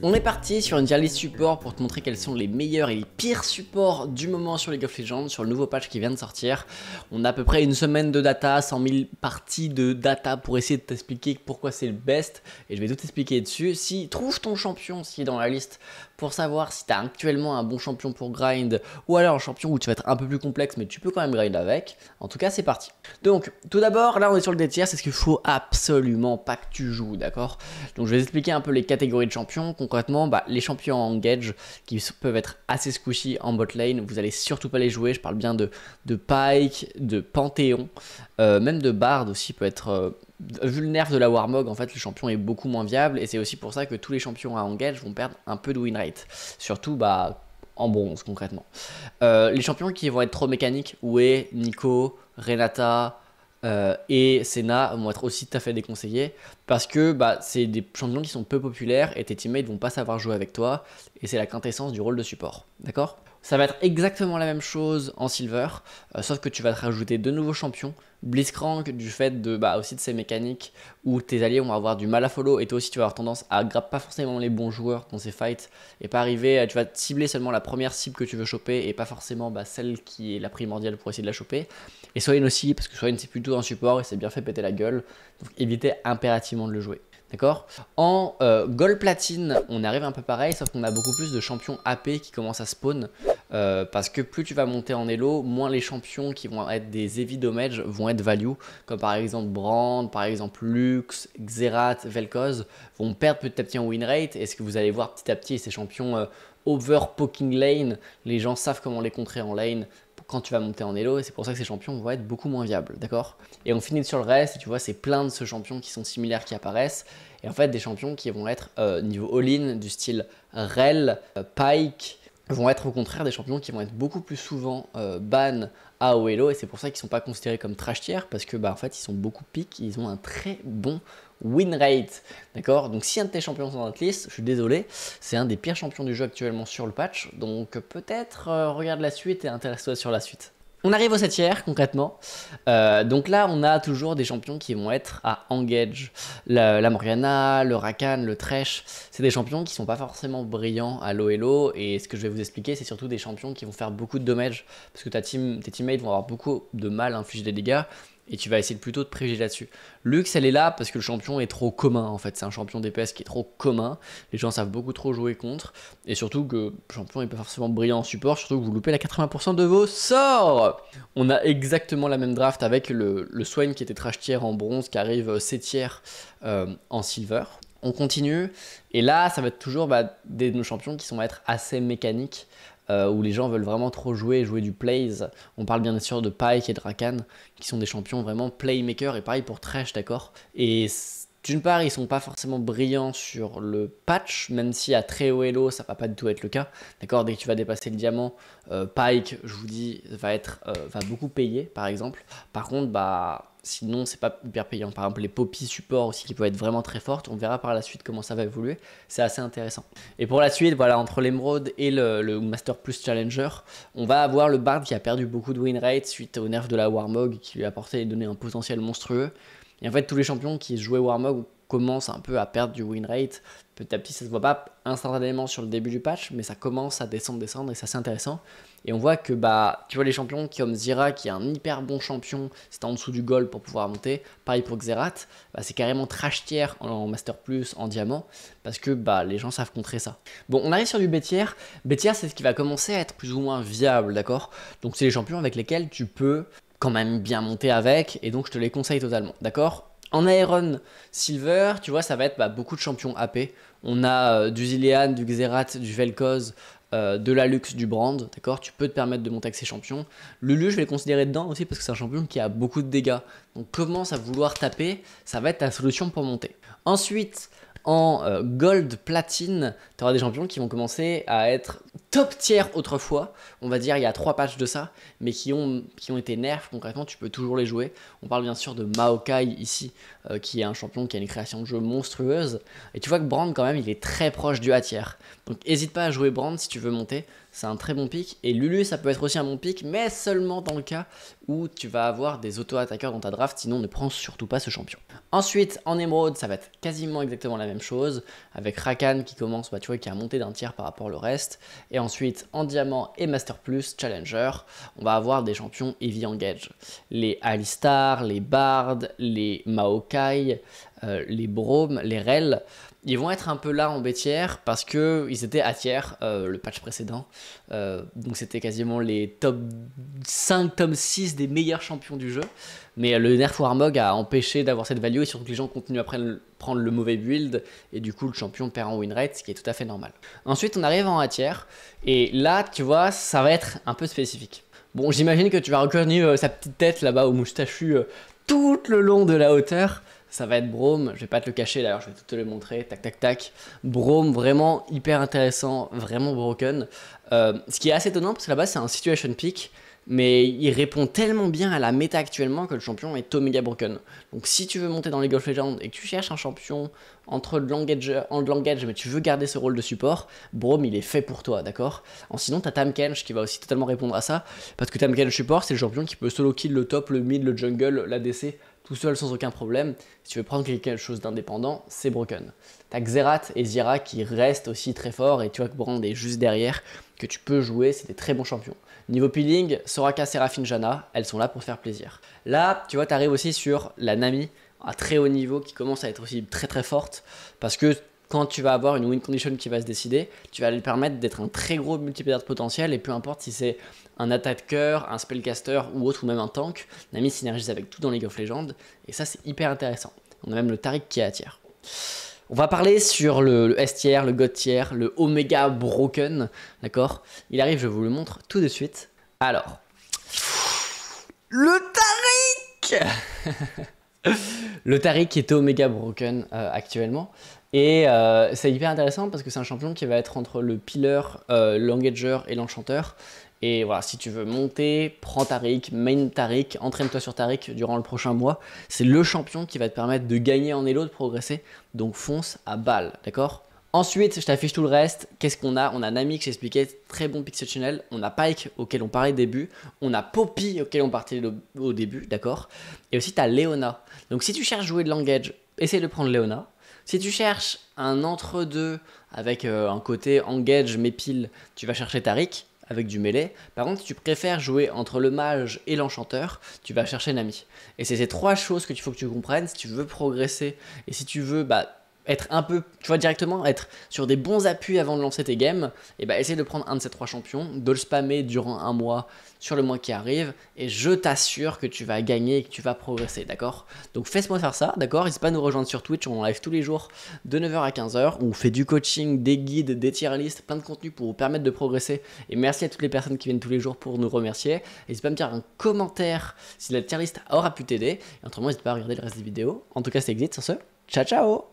On est parti sur une tier list support pour te montrer quels sont les meilleurs et les pires supports du moment sur League of Legends, sur le nouveau patch qui vient de sortir. On a à peu près une semaine de data, 100 000 parties de data pour essayer de t'expliquer pourquoi c'est le best. Et je vais tout t'expliquer dessus. Si trouve ton champion, si dans la liste, pour savoir si tu actuellement un bon champion pour grind ou alors un champion où tu vas être un peu plus complexe mais tu peux quand même grind avec. En tout cas, c'est parti. Donc, tout d'abord, là on est sur le D c'est ce qu'il faut absolument pas que tu joues, d'accord Donc, je vais expliquer un peu les catégories de champions concrètement, bah, les champions en engage qui peuvent être assez squishy en bot lane, vous allez surtout pas les jouer. Je parle bien de, de Pike, de Panthéon, euh, même de Bard aussi peut être. vulnérable euh, vu le nerf de la Warmog, en fait, le champion est beaucoup moins viable et c'est aussi pour ça que tous les champions à engage vont perdre un peu de win rate. Surtout, bah, en bronze concrètement. Euh, les champions qui vont être trop mécaniques, Wei, Nico, Renata et Senna vont être aussi tout à fait déconseillés parce que bah, c'est des champions qui sont peu populaires et tes teammates vont pas savoir jouer avec toi et c'est la quintessence du rôle de support. D'accord ça va être exactement la même chose en silver, euh, sauf que tu vas te rajouter deux nouveaux champions. Blitzcrank, du fait de, bah, aussi de ces mécaniques où tes alliés vont avoir du mal à follow et toi aussi tu vas avoir tendance à Grapper pas forcément les bons joueurs dans ces fights et pas arriver, tu vas cibler seulement la première cible que tu veux choper et pas forcément bah, celle qui est la primordiale pour essayer de la choper. Et Swain aussi, parce que Swain c'est plutôt un support et c'est bien fait péter la gueule, donc éviter impérativement de le jouer. D'accord En euh, Gold Platine, on arrive un peu pareil, sauf qu'on a beaucoup plus de champions AP qui commencent à spawn. Euh, parce que plus tu vas monter en elo, moins les champions qui vont être des heavy damage vont être value, comme par exemple Brand, par exemple Lux, Xerath, Vel'Koz, vont perdre petit à petit en win rate, et ce que vous allez voir petit à petit, ces champions euh, over poking lane, les gens savent comment les contrer en lane, quand tu vas monter en Elo, et c'est pour ça que ces champions vont être beaucoup moins viables, d'accord Et on finit sur le reste, et tu vois, c'est plein de ce champions qui sont similaires qui apparaissent, et en fait des champions qui vont être euh, niveau all-in, du style Rel, euh, Pike, vont être au contraire des champions qui vont être beaucoup plus souvent euh, ban à elo. et c'est pour ça qu'ils sont pas considérés comme trash tiers, parce que bah en fait ils sont beaucoup piques, ils ont un très bon win rate. D'accord Donc si un de tes champions sont dans notre liste, je suis désolé, c'est un des pires champions du jeu actuellement sur le patch. Donc peut-être euh, regarde la suite et intéresse-toi sur la suite. On arrive au 7 tiers concrètement. Euh, donc là, on a toujours des champions qui vont être à engage. La, Morgana, le Rakan, le Tresh, c'est des champions qui sont pas forcément brillants à l'OLO. Et ce que je vais vous expliquer, c'est surtout des champions qui vont faire beaucoup de dommages. Parce que ta team, tes teammates vont avoir beaucoup de mal à infliger des dégâts et tu vas essayer plutôt de préjuger là-dessus. Lux, elle est là parce que le champion est trop commun en fait. C'est un champion DPS qui est trop commun. Les gens savent beaucoup trop jouer contre. Et surtout que le champion est pas forcément brillant en support, surtout que vous loupez la 80% de vos sorts. On a exactement la même draft avec le, le Swain qui était trash tier en bronze qui arrive 7 tiers euh, en silver. On continue. Et là, ça va être toujours bah, des nos champions qui sont être assez mécaniques. Euh, où les gens veulent vraiment trop jouer, et jouer du plays. On parle bien sûr de Pike et Drakan, qui sont des champions vraiment playmakers, et pareil pour Thresh, d'accord Et d'une part, ils sont pas forcément brillants sur le patch, même si à très haut elo, ça va pas du tout être le cas. D'accord, dès que tu vas dépasser le diamant, euh, Pike, je vous dis, va être, euh, va beaucoup payer, par exemple. Par contre, bah, sinon, c'est pas hyper payant. Par exemple, les poppy support aussi qui peuvent être vraiment très fortes. On verra par la suite comment ça va évoluer. C'est assez intéressant. Et pour la suite, voilà, entre l'émeraude et le, Master Plus Challenger, on va avoir le Bard qui a perdu beaucoup de win rate suite au nerf de la Warmog qui lui a apporté et donné un potentiel monstrueux. Et en fait, tous les champions qui jouaient Warmog commencent un peu à perdre du win rate. Petit à petit, ça se voit pas instantanément sur le début du patch, mais ça commence à descendre, descendre, et c'est intéressant. Et on voit que, bah, tu vois, les champions comme Zira, qui est un hyper bon champion, c'est en dessous du goal pour pouvoir monter. Pareil pour Xerath, bah, c'est carrément trash tier en Master Plus, en diamant, parce que, bah, les gens savent contrer ça. Bon, on arrive sur du bétière. Bétière, c'est ce qui va commencer à être plus ou moins viable, d'accord Donc, c'est les champions avec lesquels tu peux quand même bien monté avec, et donc je te les conseille totalement, d'accord En Aeron Silver, tu vois, ça va être bah, beaucoup de champions AP. On a euh, du Zilean, du Xerath, du Vel'Koz, euh, de la luxe du brand, d'accord Tu peux te permettre de monter avec ces champions. Lulu, je vais le considérer dedans aussi parce que c'est un champion qui a beaucoup de dégâts. Donc commence à vouloir taper, ça va être ta solution pour monter. Ensuite, en euh, gold, platine, tu auras des champions qui vont commencer à être top tiers autrefois, on va dire il y a trois patchs de ça, mais qui ont, qui ont été nerfs, concrètement tu peux toujours les jouer. On parle bien sûr de Maokai ici, euh, qui est un champion qui a une création de jeu monstrueuse, et tu vois que Brand quand même il est très proche du A tier. Donc hésite pas à jouer Brand si tu veux monter, c'est un très bon pic. Et Lulu, ça peut être aussi un bon pic, mais seulement dans le cas où tu vas avoir des auto-attaqueurs dans ta draft, sinon ne prends surtout pas ce champion. Ensuite, en émeraude, ça va être quasiment exactement la même chose, avec Rakan qui commence, bah, tu vois, qui a monté d'un tiers par rapport au reste. Et ensuite, en diamant et Master Plus, Challenger, on va avoir des champions Heavy Engage. Les Alistar, les Bard, les Maokai, euh, les Bromes, les rels, ils vont être un peu là en bêtière parce qu'ils étaient à tiers euh, le patch précédent. Euh, donc c'était quasiment les top 5, top 6 des meilleurs champions du jeu. Mais le nerf Warmog a empêché d'avoir cette value et surtout que les gens continuent à prendre, le mauvais build et du coup le champion perd en win rate, ce qui est tout à fait normal. Ensuite on arrive en à tiers et là tu vois ça va être un peu spécifique. Bon j'imagine que tu vas reconnaître sa petite tête là-bas au moustachu tout le long de la hauteur ça va être Brome, je vais pas te le cacher d'ailleurs, je vais te le montrer, tac tac tac. Brome vraiment hyper intéressant, vraiment broken. Euh, ce qui est assez étonnant parce que là-bas c'est un situation pick, mais il répond tellement bien à la méta actuellement que le champion est Omega broken. Donc si tu veux monter dans les of Legends et que tu cherches un champion entre le langage, en langage mais tu veux garder ce rôle de support, Brome il est fait pour toi, d'accord Sinon t'as Tam Kench qui va aussi totalement répondre à ça, parce que Tam Kench support c'est le champion qui peut solo kill le top, le mid, le jungle, l'ADC tout seul sans aucun problème. Si tu veux prendre quelque chose d'indépendant, c'est Broken. T'as Xerath et Zira qui restent aussi très forts et tu vois que Brand est juste derrière, que tu peux jouer, c'est des très bons champions. Niveau peeling, Soraka, Seraphine, Jana, elles sont là pour faire plaisir. Là, tu vois, arrives aussi sur la Nami à très haut niveau qui commence à être aussi très très forte parce que quand tu vas avoir une win condition qui va se décider, tu vas lui permettre d'être un très gros de potentiel et peu importe si c'est un attaqueur, un spellcaster ou autre, ou même un tank, Nami synergise avec tout dans League of Legends et ça c'est hyper intéressant. On a même le Tarik qui attire. On va parler sur le, le S tier, le God tier, le Omega Broken, d'accord Il arrive, je vous le montre tout de suite. Alors, le Tarik le Tariq est était Omega Broken euh, actuellement. Et euh, c'est hyper intéressant parce que c'est un champion qui va être entre le Pillar, euh, l'Engager et l'Enchanteur. Et voilà, si tu veux monter, prends Tarik, main Tariq, entraîne-toi sur Tariq durant le prochain mois. C'est le champion qui va te permettre de gagner en elo, de progresser. Donc fonce à balle, d'accord Ensuite, je t'affiche tout le reste. Qu'est-ce qu'on a On a Nami que j'expliquais, très bon pixel channel. On a Pike auquel on parlait début. On a Poppy auquel on partait au début, d'accord Et aussi, tu as Leona. Donc, si tu cherches jouer de l'engage, essaye de prendre Léona. Si tu cherches un entre-deux avec euh, un côté engage mais pile, tu vas chercher Tarik avec du mêlée. Par contre, si tu préfères jouer entre le mage et l'enchanteur, tu vas chercher Nami. Et c'est ces trois choses que tu faut que tu comprennes si tu veux progresser et si tu veux bah, être un peu, tu vois, directement être sur des bons appuis avant de lancer tes games, et eh bah ben, essaye de prendre un de ces trois champions, de le spammer durant un mois sur le mois qui arrive, et je t'assure que tu vas gagner et que tu vas progresser, d'accord Donc fais-moi faire ça, d'accord N'hésite pas à nous rejoindre sur Twitch, on live tous les jours de 9h à 15h, où on fait du coaching, des guides, des tier lists, plein de contenu pour vous permettre de progresser. Et merci à toutes les personnes qui viennent tous les jours pour nous remercier. N'hésite pas à me dire un commentaire si la tier list aura pu t'aider, et autrement n'hésite pas à regarder le reste des vidéos. En tout cas, c'est exit, sur ce, ciao ciao